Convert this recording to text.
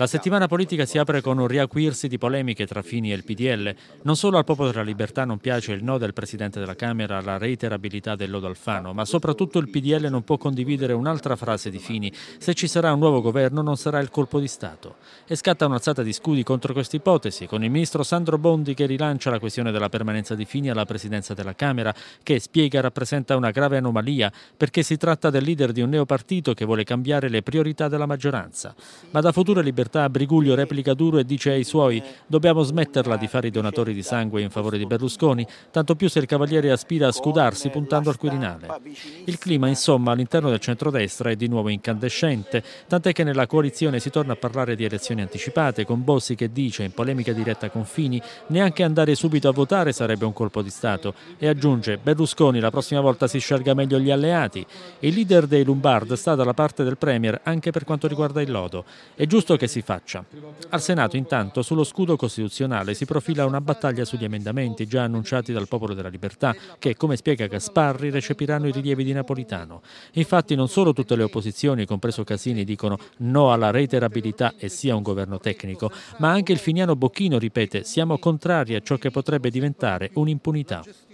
La settimana politica si apre con un riacuirsi di polemiche tra Fini e il PDL. Non solo al Popolo della Libertà non piace il no del Presidente della Camera alla reiterabilità del lodo Alfano, ma soprattutto il PDL non può condividere un'altra frase di Fini. Se ci sarà un nuovo governo non sarà il colpo di Stato. E scatta un'alzata di scudi contro questa ipotesi, con il ministro Sandro Bondi che rilancia la questione della permanenza di Fini alla Presidenza della Camera, che spiega rappresenta una grave anomalia perché si tratta del leader di un neopartito che vuole cambiare le priorità della maggioranza. Ma da future libertà libertà, Briguglio replica duro e dice ai suoi dobbiamo smetterla di fare i donatori di sangue in favore di Berlusconi, tanto più se il Cavaliere aspira a scudarsi puntando al Quirinale. Il clima insomma all'interno del centrodestra è di nuovo incandescente, tant'è che nella coalizione si torna a parlare di elezioni anticipate, con Bossi che dice in polemica diretta con Fini neanche andare subito a votare sarebbe un colpo di Stato e aggiunge Berlusconi la prossima volta si scelga meglio gli alleati. Il leader dei Lombard sta dalla parte del Premier anche per quanto riguarda il lodo. È giusto che si faccia. Al Senato intanto sullo scudo costituzionale si profila una battaglia sugli emendamenti già annunciati dal Popolo della Libertà che, come spiega Gasparri, recepiranno i rilievi di Napolitano. Infatti non solo tutte le opposizioni, compreso Casini, dicono no alla reiterabilità e sia un governo tecnico, ma anche il finiano Bocchino ripete siamo contrari a ciò che potrebbe diventare un'impunità.